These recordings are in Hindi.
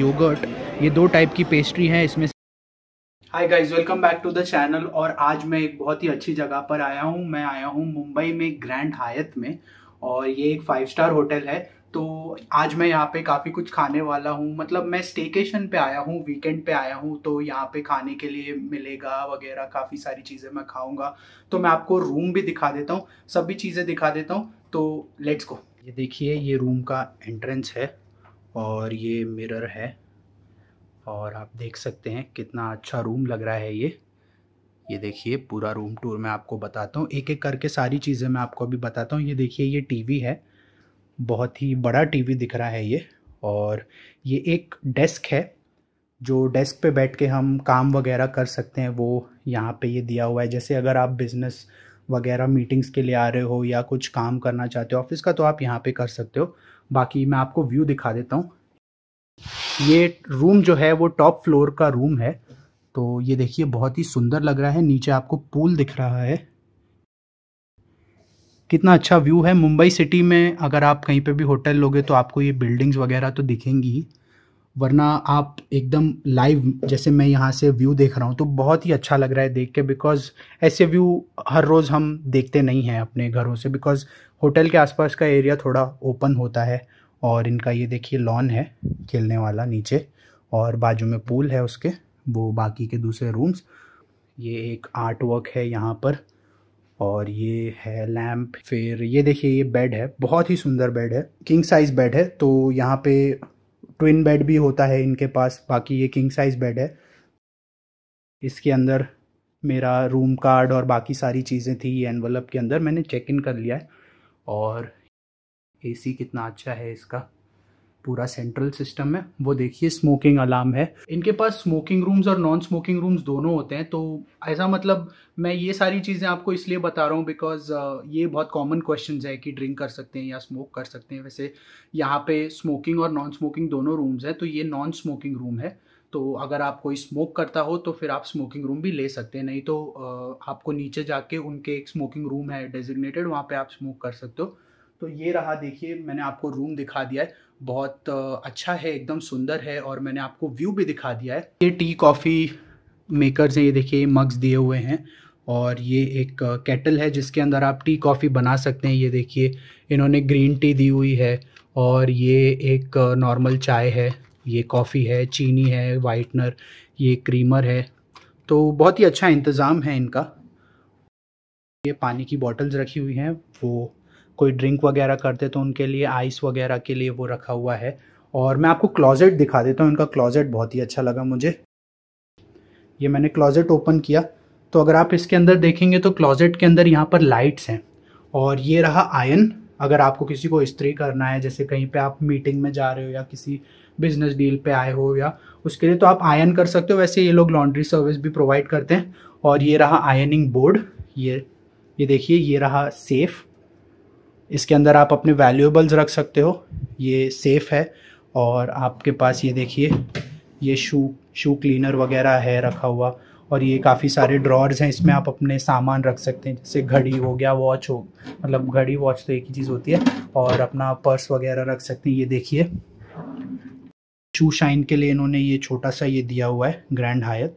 योगर्ट ये दो टाइप की पेस्ट्री है इसमें hi guys welcome back to the channel और आज मैं एक बहुत ही अच्छी जगह पर आया हूँ मैं आया हूँ मुंबई में ग्रैंड हायत में और ये एक फाइव स्टार होटल है तो आज मैं यहाँ पे काफ़ी कुछ खाने वाला हूँ मतलब मैं स्टेकेशन पे आया हूँ वीकेंड पे आया हूँ तो यहाँ पे खाने के लिए मिलेगा वगैरह काफ़ी सारी चीज़ें मैं खाऊंगा तो मैं आपको रूम भी दिखा देता हूँ सभी चीज़ें दिखा देता हूँ तो लेट्स गो ये देखिए ये रूम का एंट्रेंस है और ये मिरर है और आप देख सकते हैं कितना अच्छा रूम लग रहा है ये ये देखिए पूरा रूम टूर मैं आपको बताता हूँ एक एक करके सारी चीज़ें मैं आपको अभी बताता हूँ ये देखिए ये टीवी है बहुत ही बड़ा टीवी दिख रहा है ये और ये एक डेस्क है जो डेस्क पे बैठ के हम काम वगैरह कर सकते हैं वो यहाँ पे ये दिया हुआ है जैसे अगर आप बिज़नेस वगैरह मीटिंग्स के लिए आ रहे हो या कुछ काम करना चाहते हो ऑफिस का तो आप यहाँ पे कर सकते हो बाकी मैं आपको व्यू दिखा देता हूँ ये रूम जो है वो टॉप फ्लोर का रूम है तो ये देखिए बहुत ही सुंदर लग रहा है नीचे आपको पूल दिख रहा है कितना अच्छा व्यू है मुंबई सिटी में अगर आप कहीं पे भी होटल लोगे तो आपको ये बिल्डिंग्स वगैरह तो दिखेंगी ही वरना आप एकदम लाइव जैसे मैं यहाँ से व्यू देख रहा हूँ तो बहुत ही अच्छा लग रहा है देख के बिकॉज़ ऐसे व्यू हर रोज़ हम देखते नहीं हैं अपने घरों से बिकॉज़ होटल के आसपास का एरिया थोड़ा ओपन होता है और इनका ये देखिए लॉन है खेलने वाला नीचे और बाजू में पूल है उसके वो बाकी के दूसरे रूम्स ये एक आर्ट वर्क है यहाँ पर और ये है लैम्प फिर ये देखिए ये बेड है बहुत ही सुंदर बेड है किंग साइज़ बेड है तो यहाँ पे ट्विन बेड भी होता है इनके पास बाकी ये किंग साइज बेड है इसके अंदर मेरा रूम कार्ड और बाकी सारी चीज़ें थी एनवलप के अंदर मैंने चेक इन कर लिया है और एसी कितना अच्छा है इसका पूरा सेंट्रल सिस्टम है वो देखिए स्मोकिंग अलार्म है इनके पास स्मोकिंग रूम्स और नॉन स्मोकिंग रूम्स दोनों होते हैं तो ऐसा मतलब मैं ये सारी चीज़ें आपको इसलिए बता रहा हूँ बिकॉज uh, ये बहुत कॉमन क्वेश्चन है कि ड्रिंक कर सकते हैं या स्मोक कर सकते हैं वैसे यहाँ पे स्मोकिंग और नॉन स्मोकिंग दोनों रूम्स हैं तो ये नॉन स्मोकिंग रूम है तो अगर आप कोई स्मोक करता हो तो फिर आप स्मोकिंग रूम भी ले सकते हैं नहीं तो uh, आपको नीचे जाके उनके एक स्मोकिंग रूम है डेजिग्नेटेड वहाँ पे आप स्मोक कर सकते हो तो ये रहा देखिए मैंने आपको रूम दिखा दिया है बहुत अच्छा है एकदम सुंदर है और मैंने आपको व्यू भी दिखा दिया है ये टी कॉफ़ी मेकर्स हैं ये देखिए मग्स दिए हुए हैं और ये एक केटल है जिसके अंदर आप टी कॉफ़ी बना सकते हैं ये देखिए इन्होंने ग्रीन टी दी हुई है और ये एक नॉर्मल चाय है ये कॉफ़ी है चीनी है वाइटनर ये क्रीमर है तो बहुत ही अच्छा इंतज़ाम है इनका ये पानी की बॉटल्स रखी हुई हैं वो कोई ड्रिंक वगैरह करते तो उनके लिए आइस वगैरह के लिए वो रखा हुआ है और मैं आपको क्लॉजेट दिखा देता हूँ इनका क्लॉजेट बहुत ही अच्छा लगा मुझे ये मैंने क्लॉजेट ओपन किया तो अगर आप इसके अंदर देखेंगे तो क्लॉजेट के अंदर यहाँ पर लाइट्स हैं और ये रहा आयन अगर आपको किसी को इस्त्री करना है जैसे कहीं पे आप मीटिंग में जा रहे हो या किसी बिजनेस डील पे आए हो या उसके लिए तो आप आयन कर सकते हो वैसे ये लोग लॉन्ड्री सर्विस भी प्रोवाइड करते हैं और ये रहा आयनिंग बोर्ड ये ये देखिए ये रहा सेफ़ इसके अंदर आप अपने वैल्यूएबल्स रख सकते हो ये सेफ़ है और आपके पास ये देखिए ये शू शू क्लीनर वगैरह है रखा हुआ और ये काफ़ी सारे ड्रॉर्स हैं इसमें आप अपने सामान रख सकते हैं जैसे घड़ी हो गया वॉच हो मतलब घड़ी वॉच तो एक ही चीज़ होती है और अपना पर्स वगैरह रख सकते हैं ये देखिए शू शाइन के लिए इन्होंने ये छोटा सा ये दिया हुआ है ग्रैंड हायत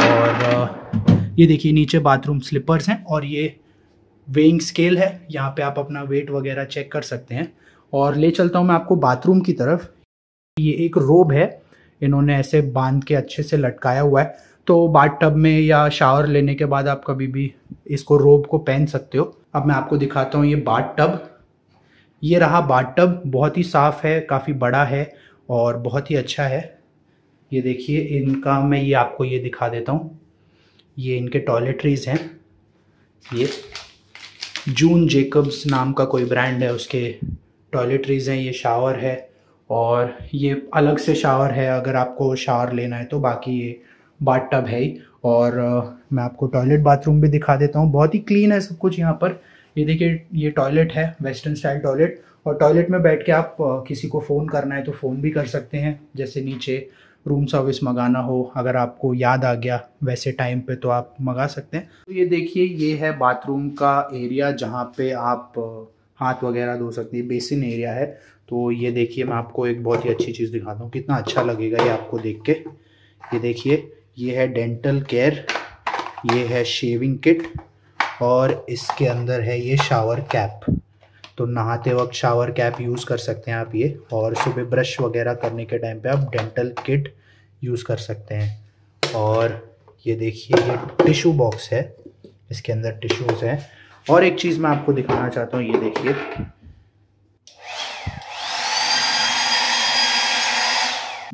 और ये देखिए नीचे बाथरूम स्लीपर्स हैं और ये वेइंग स्केल है यहाँ पे आप अपना वेट वगैरह चेक कर सकते हैं और ले चलता हूँ मैं आपको बाथरूम की तरफ ये एक रोब है इन्होंने ऐसे बांध के अच्छे से लटकाया हुआ है तो बाथ टब में या शावर लेने के बाद आप कभी भी इसको रोब को पहन सकते हो अब मैं आपको दिखाता हूँ ये बाथ टब ये रहा बाथ टब बहुत ही साफ़ है काफ़ी बड़ा है और बहुत ही अच्छा है ये देखिए इनका मैं ये आपको ये दिखा देता हूँ ये इनके टॉयलेटरीज हैं ये जून जेकब्स नाम का कोई ब्रांड है उसके टॉयलेटरीज़ हैं ये शावर है और ये अलग से शावर है अगर आपको शावर लेना है तो बाकी ये बाट टब है ही और आ, मैं आपको टॉयलेट बाथरूम भी दिखा देता हूँ बहुत ही क्लीन है सब कुछ यहाँ पर ये देखिए ये टॉयलेट है वेस्टर्न स्टाइल टॉयलेट और टॉयलेट में बैठ के आप किसी को फ़ोन करना है तो फ़ोन भी कर सकते हैं जैसे नीचे रूम सर्विस मंगाना हो अगर आपको याद आ गया वैसे टाइम पे तो आप मंगा सकते हैं तो ये देखिए ये है बाथरूम का एरिया जहाँ पे आप हाथ वगैरह धो सकते हैं बेसिन एरिया है तो ये देखिए मैं आपको एक बहुत ही अच्छी चीज़ दिखाता हूँ कितना अच्छा लगेगा ये आपको देख के ये देखिए ये है डेंटल केयर ये है शेविंग किट और इसके अंदर है ये शावर कैप तो नहाते वक्त शावर कैप यूज़ कर सकते हैं आप ये और सुबह ब्रश वगैरह करने के टाइम पे आप डेंटल किट यूज़ कर सकते हैं और ये देखिए ये टिशू बॉक्स है इसके अंदर टिश्यूज़ हैं और एक चीज़ मैं आपको दिखाना चाहता हूँ ये देखिए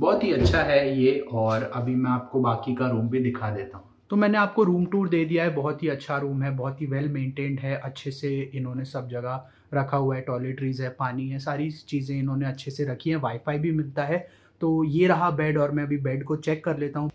बहुत ही अच्छा है ये और अभी मैं आपको बाकी का रूम भी दिखा देता हूँ तो मैंने आपको रूम टूर दे दिया है बहुत ही अच्छा रूम है बहुत ही वेल मेंटेन्ड है अच्छे से इन्होंने सब जगह रखा हुआ है टॉयलेटरीज है पानी है सारी चीज़ें इन्होंने अच्छे से रखी है वाईफाई भी मिलता है तो ये रहा बेड और मैं अभी बेड को चेक कर लेता हूँ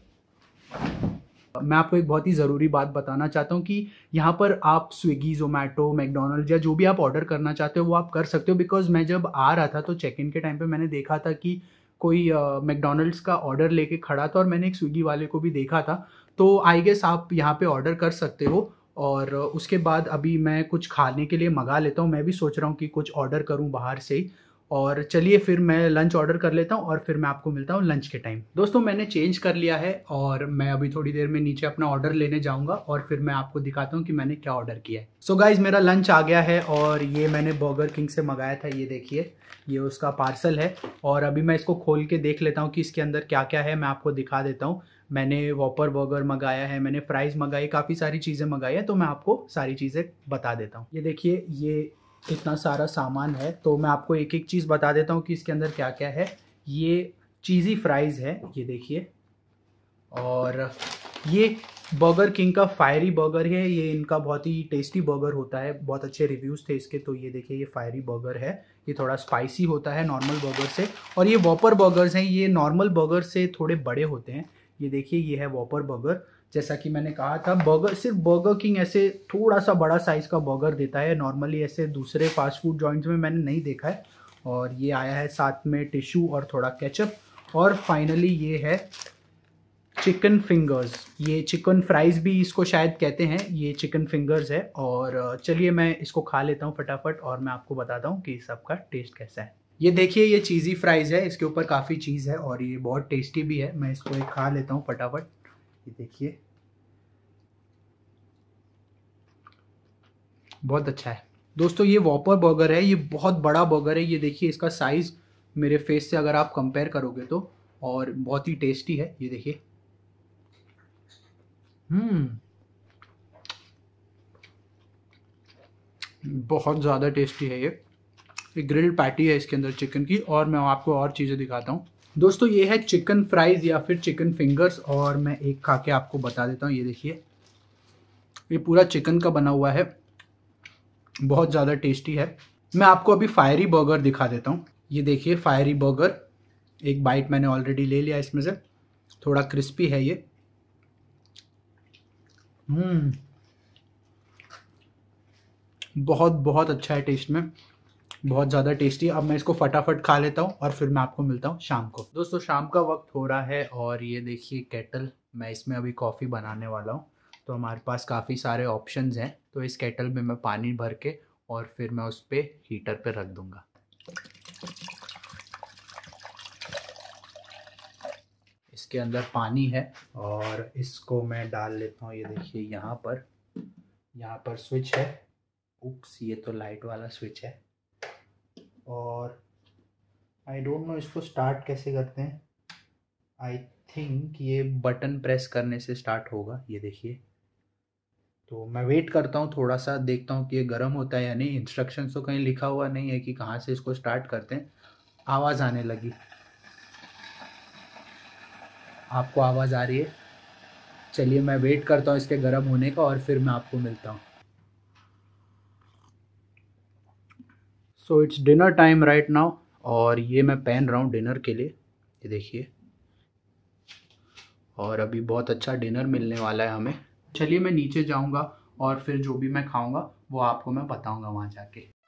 मैं आपको एक बहुत ही ज़रूरी बात बताना चाहता हूँ कि यहाँ पर आप स्विगी जोमेटो मैकडोनल्ड या जो भी आप ऑर्डर करना चाहते हो वो आप कर सकते हो बिकॉज मैं जब आ रहा था तो चेक इन के टाइम पे मैंने देखा था कि कोई मैकडोनल्ड्स uh, का ऑर्डर लेके खड़ा था और मैंने एक स्विगी वाले को भी देखा था तो आई गेस आप यहाँ पे ऑर्डर कर सकते हो और उसके बाद अभी मैं कुछ खाने के लिए मंगा लेता हूँ मैं भी सोच रहा हूँ कि कुछ ऑर्डर करूँ बाहर से और चलिए फिर मैं लंच ऑर्डर कर लेता हूँ और फिर मैं आपको मिलता हूँ लंच के टाइम दोस्तों मैंने चेंज कर लिया है और मैं अभी थोड़ी देर में नीचे अपना ऑर्डर लेने जाऊँगा और फिर मैं आपको दिखाता हूँ कि मैंने क्या ऑर्डर किया है सो गाइज मेरा लंच आ गया है और ये मैंने बर्गर किंग से मंगाया था ये देखिए ये उसका पार्सल है और अभी मैं इसको खोल के देख लेता हूँ कि इसके अंदर क्या क्या है मैं आपको दिखा देता हूँ मैंने वॉपर बर्गर मंगाया है मैंने फ्राइज़ मंगाई काफ़ी सारी चीज़ें मंगाई है तो मैं आपको सारी चीज़ें बता देता हूँ ये देखिए ये इतना सारा सामान है तो मैं आपको एक एक चीज़ बता देता हूँ कि इसके अंदर क्या क्या है ये चीज़ी फ्राइज़ है ये देखिए और ये बर्गर किंग का फायरी बर्गर है ये इनका बहुत ही टेस्टी बर्गर होता है बहुत अच्छे रिव्यूज़ थे इसके तो ये देखिए ये फायरी बर्गर है ये थोड़ा स्पाइसी होता है नॉर्मल बर्गर से और ये वॉपर बर्गर्स हैं ये नॉर्मल बर्गर से थोड़े बड़े होते हैं ये देखिए ये है वॉपर बर्गर जैसा कि मैंने कहा था बर्गर सिर्फ बर्गर किंग ऐसे थोड़ा सा बड़ा साइज़ का बर्गर देता है नॉर्मली ऐसे दूसरे फास्ट फूड जॉइंट्स में मैंने नहीं देखा है और ये आया है साथ में टिशू और थोड़ा केचप और फाइनली ये है चिकन फिंगर्स ये चिकन फ्राइज़ भी इसको शायद कहते हैं ये चिकन फिंगर्स है और चलिए मैं इसको खा लेता हूँ फटाफट और मैं आपको बताता हूँ कि सबका टेस्ट कैसा है ये देखिए ये चीज़ी फ्राइज़ है इसके ऊपर काफ़ी चीज़ है और ये बहुत टेस्टी भी है मैं इसको एक खा लेता हूँ फटाफट ये देखिए बहुत अच्छा है दोस्तों ये वॉपर बर्गर है ये बहुत बड़ा बर्गर है ये देखिए इसका साइज़ मेरे फेस से अगर आप कंपेयर करोगे तो और बहुत ही टेस्टी है ये देखिए हम्म बहुत ज़्यादा टेस्टी है ये एक ग्रिल्ड पैटी है इसके अंदर चिकन की और मैं आपको और चीज़ें दिखाता हूँ दोस्तों ये है चिकन फ्राइज़ या फिर चिकन फिंगर्स और मैं एक खा के आपको बता देता हूँ ये देखिए ये पूरा चिकन का बना हुआ है बहुत ज़्यादा टेस्टी है मैं आपको अभी फायरी बर्गर दिखा देता हूँ ये देखिए फायरी बर्गर एक बाइट मैंने ऑलरेडी ले लिया इसमें से थोड़ा क्रिस्पी है ये हम्म, बहुत बहुत अच्छा है टेस्ट में बहुत ज़्यादा टेस्टी अब मैं इसको फटाफट खा लेता हूँ और फिर मैं आपको मिलता हूँ शाम को दोस्तों शाम का वक्त हो रहा है और ये देखिए केटल मैं इसमें अभी कॉफ़ी बनाने वाला हूँ तो हमारे पास काफ़ी सारे ऑप्शंस हैं तो इस केटल में मैं पानी भर के और फिर मैं उस पर हीटर पर रख दूँगा इसके अंदर पानी है और इसको मैं डाल लेता हूँ ये देखिए यहाँ पर यहाँ पर स्विच है उप्स ये तो लाइट वाला स्विच है और आई डोंट नो इसको स्टार्ट कैसे करते हैं आई थिंक ये बटन प्रेस करने से स्टार्ट होगा ये देखिए तो मैं वेट करता हूँ थोड़ा सा देखता हूँ कि ये गर्म होता है या नहीं इंस्ट्रक्शन तो कहीं लिखा हुआ नहीं है कि कहाँ से इसको स्टार्ट करते हैं आवाज़ आने लगी आपको आवाज़ आ रही है चलिए मैं वेट करता हूँ इसके गर्म होने का और फिर मैं आपको मिलता हूँ so it's dinner time right now और ये मैं पहन रहा हूँ डिनर के लिए ये देखिए और अभी बहुत अच्छा डिनर मिलने वाला है हमें चलिए मैं नीचे जाऊँगा और फिर जो भी मैं खाऊँगा वो आपको मैं बताऊँगा वहाँ जाके